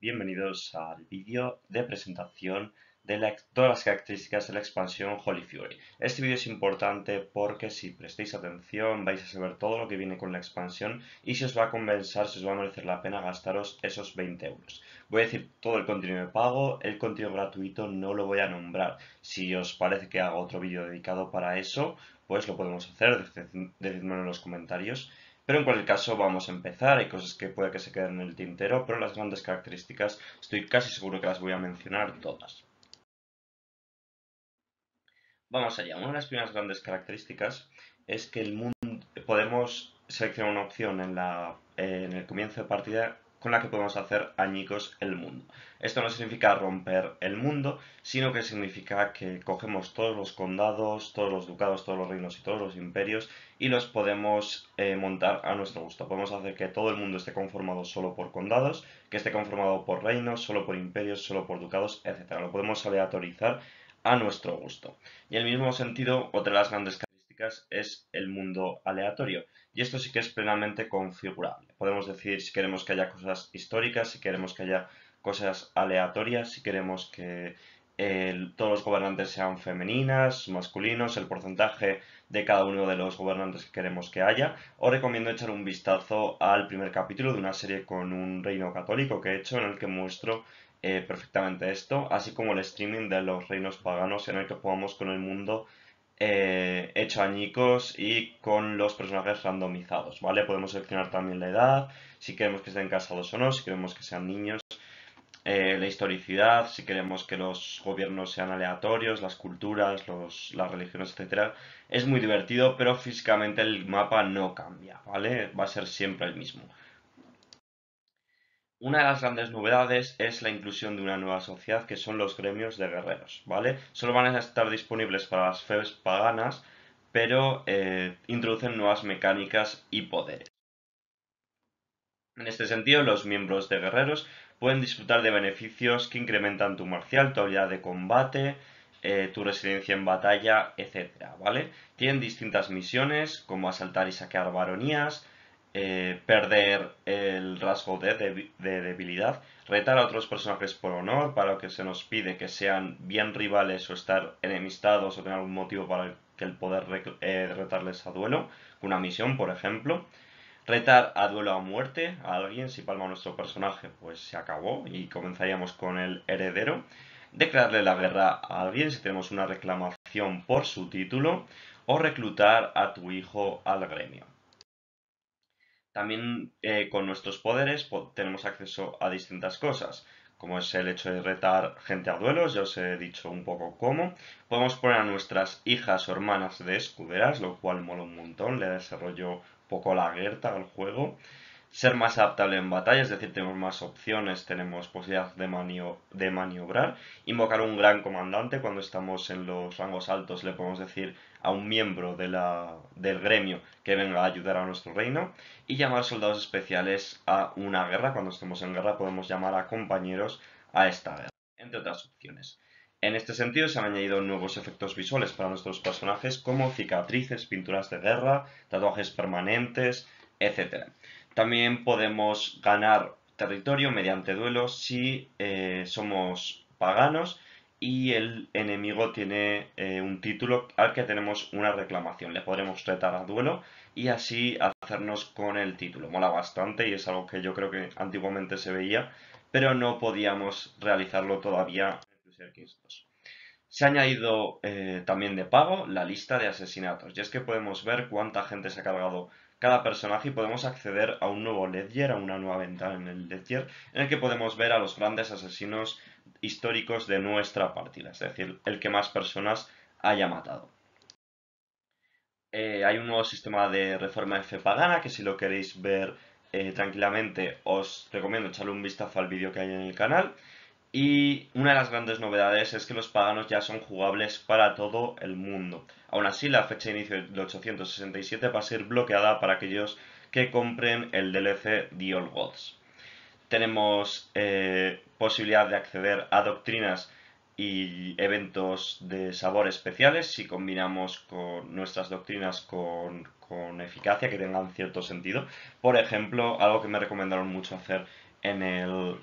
bienvenidos al vídeo de presentación de todas las características de la expansión Holy Fury. Este vídeo es importante porque si prestáis atención vais a saber todo lo que viene con la expansión y si os va a convencer, si os va a merecer la pena gastaros esos 20 euros. Voy a decir todo el contenido de pago, el contenido gratuito no lo voy a nombrar. Si os parece que hago otro vídeo dedicado para eso, pues lo podemos hacer, decidmelo en los comentarios. Pero en cualquier caso vamos a empezar, hay cosas que puede que se queden en el tintero, pero las grandes características estoy casi seguro que las voy a mencionar todas. Vamos allá, una de las primeras grandes características es que el mundo podemos seleccionar una opción en, en el comienzo de partida con la que podemos hacer añicos el mundo. Esto no significa romper el mundo, sino que significa que cogemos todos los condados, todos los ducados, todos los reinos y todos los imperios y los podemos eh, montar a nuestro gusto. Podemos hacer que todo el mundo esté conformado solo por condados, que esté conformado por reinos, solo por imperios, solo por ducados, etc. Lo podemos aleatorizar a nuestro gusto. Y en el mismo sentido, otra de las grandes es el mundo aleatorio. Y esto sí que es plenamente configurable. Podemos decir si queremos que haya cosas históricas, si queremos que haya cosas aleatorias, si queremos que todos los gobernantes sean femeninas, masculinos, el porcentaje de cada uno de los gobernantes que queremos que haya. Os recomiendo echar un vistazo al primer capítulo de una serie con un reino católico que he hecho en el que muestro eh, perfectamente esto, así como el streaming de los reinos paganos en el que jugamos con el mundo eh, hecho añicos y con los personajes randomizados, ¿vale? Podemos seleccionar también la edad, si queremos que estén casados o no, si queremos que sean niños, eh, la historicidad, si queremos que los gobiernos sean aleatorios, las culturas, las religiones, etcétera. Es muy divertido, pero físicamente el mapa no cambia, ¿vale? Va a ser siempre el mismo. Una de las grandes novedades es la inclusión de una nueva sociedad que son los gremios de guerreros, ¿vale? Solo van a estar disponibles para las febes paganas, pero eh, introducen nuevas mecánicas y poderes. En este sentido, los miembros de guerreros pueden disfrutar de beneficios que incrementan tu marcial, tu habilidad de combate, eh, tu residencia en batalla, etc. ¿vale? Tienen distintas misiones, como asaltar y saquear baronías, eh, perder el rasgo de, debilidad, retar a otros personajes por honor, para que se nos pide que sean bien rivales o estar enemistados o tener algún motivo para que el poder eh, retarles a duelo, una misión por ejemplo, retar a duelo a muerte a alguien, si palma nuestro personaje pues se acabó y comenzaríamos con el heredero, declararle la guerra a alguien si tenemos una reclamación por su título o reclutar a tu hijo al gremio. También eh, con nuestros poderes tenemos acceso a distintas cosas, como es el hecho de retar gente a duelos, ya os he dicho un poco cómo. Podemos poner a nuestras hijas o hermanas de escuderas, lo cual mola un montón, le desarrollo un poco la guerta al juego. Ser más adaptable en batalla, es decir, tenemos más opciones, tenemos posibilidad de, de maniobrar. Invocar un gran comandante, cuando estamos en los rangos altos le podemos decir a un miembro del gremio que venga a ayudar a nuestro reino y llamar soldados especiales a una guerra. Cuando estemos en guerra podemos llamar a compañeros a esta guerra, entre otras opciones. En este sentido se han añadido nuevos efectos visuales para nuestros personajes como cicatrices, pinturas de guerra, tatuajes permanentes, etc. También podemos ganar territorio mediante duelos si eh, somos paganos y el enemigo tiene eh, un título al que tenemos una reclamación. Le podremos retar a duelo y así hacernos con el título. Mola bastante y es algo que yo creo que antiguamente se veía, pero no podíamos realizarlo todavía en Se ha añadido eh, también de pago la lista de asesinatos y es que podemos ver cuánta gente se ha cargado cada personaje y podemos acceder a un nuevo ledger, a una nueva ventana en el ledger, en el que podemos ver a los grandes asesinos históricos de nuestra partida, es decir, el que más personas haya matado. Eh, hay un nuevo sistema de reforma F pagana que si lo queréis ver eh, tranquilamente os recomiendo echarle un vistazo al vídeo que hay en el canal. Y una de las grandes novedades es que los paganos ya son jugables para todo el mundo. Aún así, la fecha de inicio de 867 va a ser bloqueada para aquellos que compren el DLC The Old Gods tenemos eh, posibilidad de acceder a doctrinas y eventos de sabor especiales si combinamos con nuestras doctrinas con, eficacia que tengan cierto sentido. Por ejemplo, algo que me recomendaron mucho hacer en el,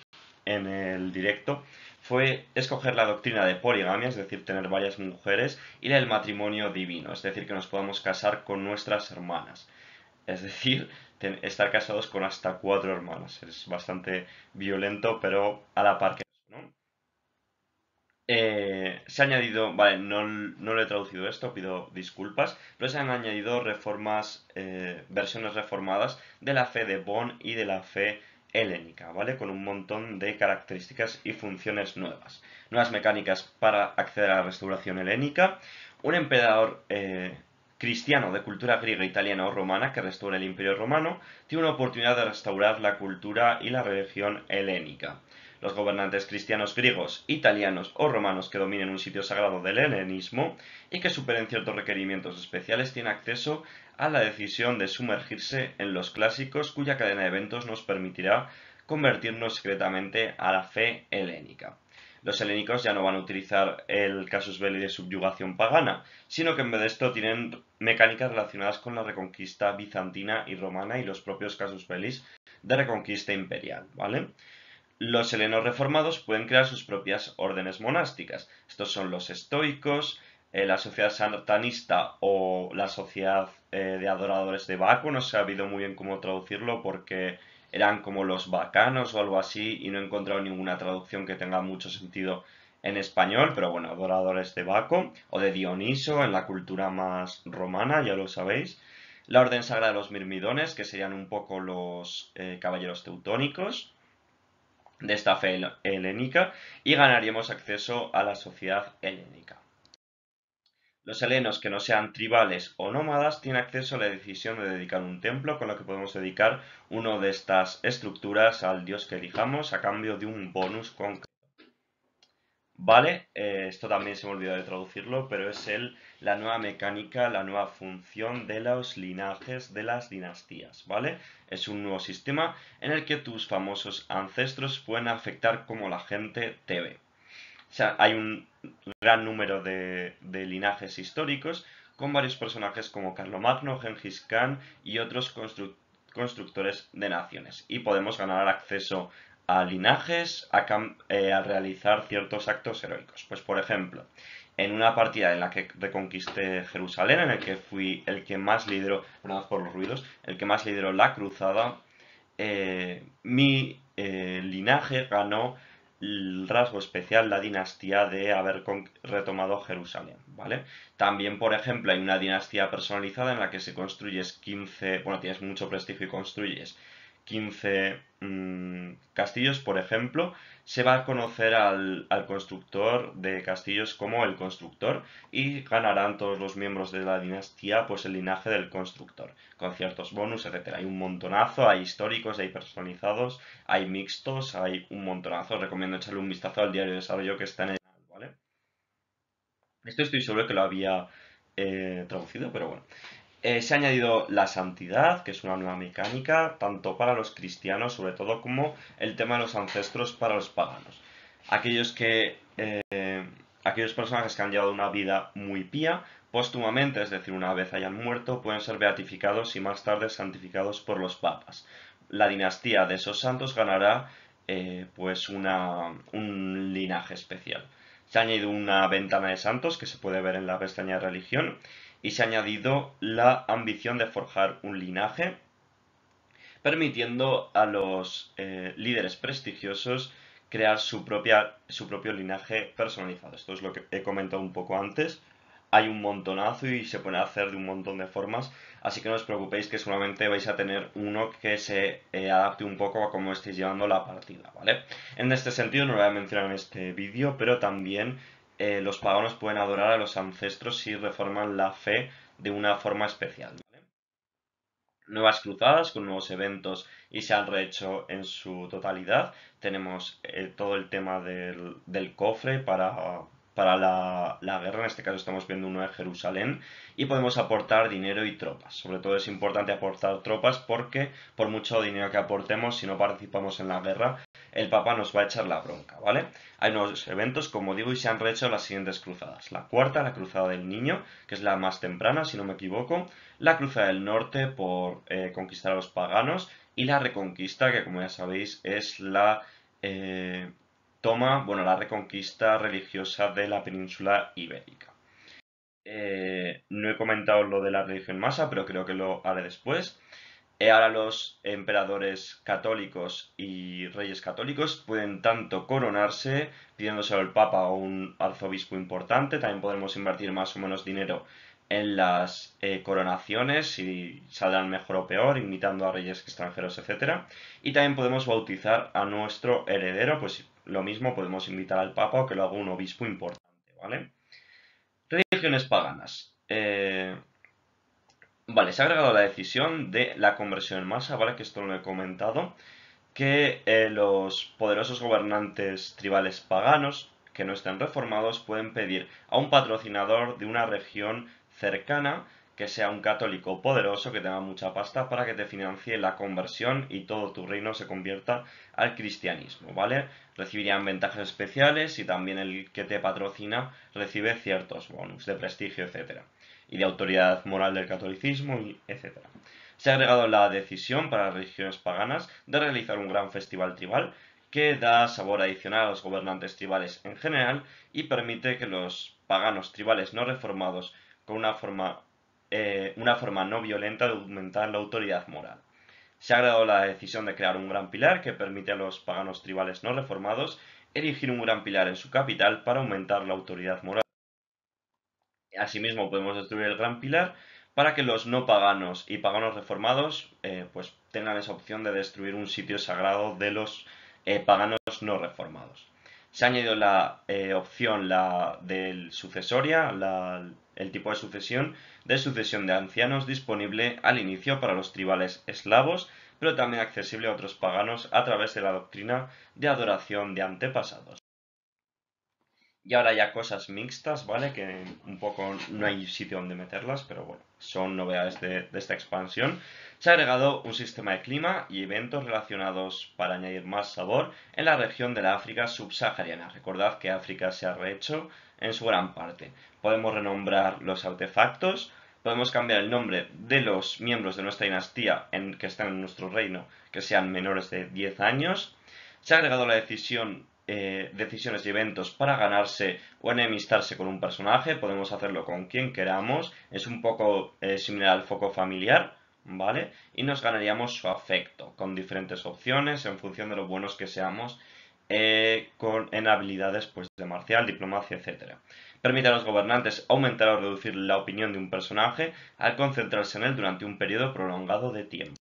en el directo fue escoger la doctrina de poligamia, es decir, tener varias mujeres, y la del matrimonio divino, es decir, que nos podamos casar con nuestras hermanas. Es decir, estar casados con hasta cuatro hermanas. Es bastante violento, pero a la par que ¿no? Eh, se ha añadido, vale, no, no lo he traducido esto, pido disculpas, pero se han añadido reformas, eh, versiones reformadas de la fe de Bonn y de la fe helénica, ¿vale? Con un montón de características y funciones nuevas. Nuevas mecánicas para acceder a la restauración helénica, un emperador eh, cristiano de cultura griega, italiana o romana que restaura el Imperio Romano, tiene una oportunidad de restaurar la cultura y la religión helénica. Los gobernantes cristianos griegos, italianos o romanos que dominen un sitio sagrado del helenismo y que superen ciertos requerimientos especiales tienen acceso a la decisión de sumergirse en los clásicos cuya cadena de eventos nos permitirá convertirnos secretamente a la fe helénica los helénicos ya no van a utilizar el casus belli de subyugación pagana, sino que en vez de esto tienen mecánicas relacionadas con la reconquista bizantina y romana y los propios casus belli de reconquista imperial, ¿vale? Los helenos reformados pueden crear sus propias órdenes monásticas. Estos son los estoicos, eh, la sociedad santanista o la sociedad eh, de adoradores de Baco, no se ha habido muy bien cómo traducirlo porque eran como los bacanos o algo así y no he encontrado ninguna traducción que tenga mucho sentido en español, pero bueno, adoradores de Baco o de Dioniso en la cultura más romana, ya lo sabéis. La Orden Sagrada de los Mirmidones, que serían un poco los eh, caballeros teutónicos de esta fe helénica, y ganaríamos acceso a la sociedad helénica. Los helenos que no sean tribales o nómadas tienen acceso a la decisión de dedicar un templo, con lo que podemos dedicar una de estas estructuras al dios que elijamos a cambio de un bonus concreto. Vale, eh, esto también se me olvidó de traducirlo, pero es el, la nueva mecánica, la nueva función de los linajes de las dinastías, ¿vale? Es un nuevo sistema en el que tus famosos ancestros pueden afectar como la gente te ve. O sea, hay un gran número de, linajes históricos con varios personajes como Carlomagno, Genghis Khan y otros constructores de naciones. Y podemos ganar acceso a linajes a al eh, realizar ciertos actos heroicos. Pues por ejemplo, en una partida en la que reconquisté Jerusalén, en el que fui el que más lideró, perdón por los ruidos, el que más lideró la cruzada, eh, mi eh, linaje ganó el rasgo especial la dinastía de haber retomado Jerusalén, ¿vale? También, por ejemplo, hay una dinastía personalizada en la que se construyes 15, bueno, tienes mucho prestigio y construyes 15 mm, castillos, por ejemplo, se va a conocer al, constructor de castillos como el constructor y ganarán todos los miembros de la dinastía pues el linaje del constructor, con ciertos bonus, etc. Hay un montonazo, hay históricos, hay personalizados, hay mixtos, hay un montonazo. recomiendo echarle un vistazo al diario de desarrollo que está en el ¿vale? Esto estoy seguro que lo había eh, traducido, pero bueno. Eh, se ha añadido la santidad, que es una nueva mecánica, tanto para los cristianos sobre todo como el tema de los ancestros para los paganos. Aquellos, que, eh, aquellos personajes que han llevado una vida muy pía, póstumamente, es decir, una vez hayan muerto, pueden ser beatificados y más tarde santificados por los papas. La dinastía de esos santos ganará eh, pues un linaje especial. Se ha añadido una ventana de santos que se puede ver en la pestaña de religión y se ha añadido la ambición de forjar un linaje, permitiendo a los eh, líderes prestigiosos crear su, propia, su propio linaje personalizado. Esto es lo que he comentado un poco antes. Hay un montonazo y se puede hacer de un montón de formas, así que no os preocupéis que solamente vais a tener uno que se eh, adapte un poco a cómo estéis llevando la partida, ¿vale? En este sentido no lo voy a mencionar en este vídeo, pero también eh, los paganos pueden adorar a los ancestros si reforman la fe de una forma especial. Nuevas cruzadas con nuevos eventos y se han rehecho en su totalidad. Tenemos eh, todo el tema del, cofre para, la, la, guerra, en este caso estamos viendo uno de Jerusalén, y podemos aportar dinero y tropas. Sobre todo es importante aportar tropas porque por mucho dinero que aportemos, si no participamos en la guerra, el Papa nos va a echar la bronca, ¿vale? Hay nuevos eventos, como digo, y se han rehecho las siguientes cruzadas. La cuarta, la Cruzada del Niño, que es la más temprana, si no me equivoco. La Cruzada del Norte por eh, conquistar a los paganos. Y la Reconquista, que como ya sabéis es la eh, toma, bueno, la reconquista religiosa de la península ibérica. Eh, no he comentado lo de la religión masa, pero creo que lo haré después. E ahora los emperadores católicos y reyes católicos pueden tanto coronarse pidiéndoselo al papa o un arzobispo importante, también podemos invertir más o menos dinero en las eh, coronaciones, si saldrán mejor o peor, invitando a reyes extranjeros, etc. Y también podemos bautizar a nuestro heredero, pues lo mismo podemos invitar al papa o que lo haga un obispo importante, ¿vale? Religiones paganas. Eh Vale, se ha agregado la decisión de la conversión en masa, ¿vale? Que esto lo he comentado. Que eh, los poderosos gobernantes tribales paganos que no estén reformados pueden pedir a un patrocinador de una región cercana que sea un católico poderoso, que tenga mucha pasta, para que te financie la conversión y todo tu reino se convierta al cristianismo, ¿vale? Recibirían ventajas especiales y también el que te patrocina recibe ciertos bonus de prestigio, etcétera de autoridad moral del catolicismo, etc. Se ha agregado la decisión para las religiones paganas de realizar un gran festival tribal que da sabor adicional a los gobernantes tribales en general y permite que los paganos tribales no reformados con una forma, eh, una forma no violenta de aumentar la autoridad moral. Se ha agregado la decisión de crear un gran pilar que permite a los paganos tribales no reformados erigir un gran pilar en su capital para aumentar la autoridad moral. Asimismo, podemos destruir el gran pilar para que los no paganos y paganos reformados eh, pues tengan esa opción de destruir un sitio sagrado de los eh, paganos no reformados. Se ha añadido la eh, opción la del sucesoria, el tipo de sucesión, de sucesión de ancianos disponible al inicio para los tribales eslavos, pero también accesible a otros paganos a través de la doctrina de adoración de antepasados. Y ahora ya cosas mixtas, ¿vale? Que un poco no hay sitio donde meterlas, pero bueno, son novedades de, esta expansión. Se ha agregado un sistema de clima y eventos relacionados para añadir más sabor en la región de la África subsahariana. Recordad que África se ha rehecho en su gran parte. Podemos renombrar los artefactos, podemos cambiar el nombre de los miembros de nuestra dinastía en, que están en nuestro reino, que sean menores de 10 años. Se ha agregado la decisión eh, decisiones y eventos para ganarse o enemistarse con un personaje, podemos hacerlo con quien queramos, es un poco eh, similar al foco familiar, ¿vale? Y nos ganaríamos su afecto con diferentes opciones en función de lo buenos que seamos eh, con, en habilidades pues, de marcial, diplomacia, etc. Permite a los gobernantes aumentar o reducir la opinión de un personaje al concentrarse en él durante un periodo prolongado de tiempo.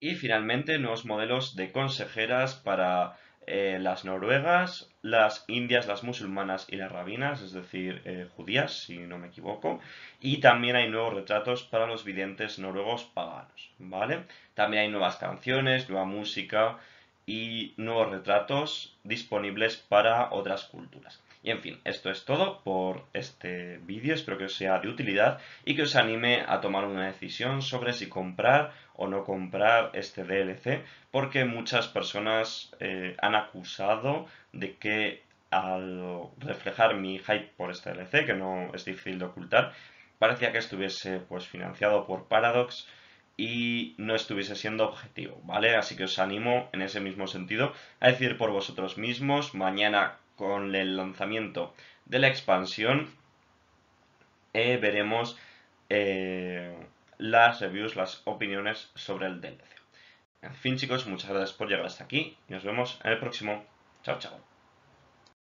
Y finalmente, nuevos modelos de consejeras para eh, las noruegas, las indias, las musulmanas y las rabinas, es decir, eh, judías, si no me equivoco. Y también hay nuevos retratos para los videntes noruegos paganos, ¿vale? También hay nuevas canciones, nueva música y nuevos retratos disponibles para otras culturas. Y en fin, esto es todo por este vídeo, espero que os sea de utilidad y que os anime a tomar una decisión sobre si comprar o no comprar este DLC, porque muchas personas eh, han acusado de que al reflejar mi hype por este DLC, que no es difícil de ocultar, parecía que estuviese pues financiado por Paradox y no estuviese siendo objetivo, ¿vale? Así que os animo en ese mismo sentido a decir por vosotros mismos, mañana con el lanzamiento de la expansión eh, veremos eh, las reviews, las opiniones sobre el DLC. En fin chicos, muchas gracias por llegar hasta aquí y nos vemos en el próximo. Chao, chao.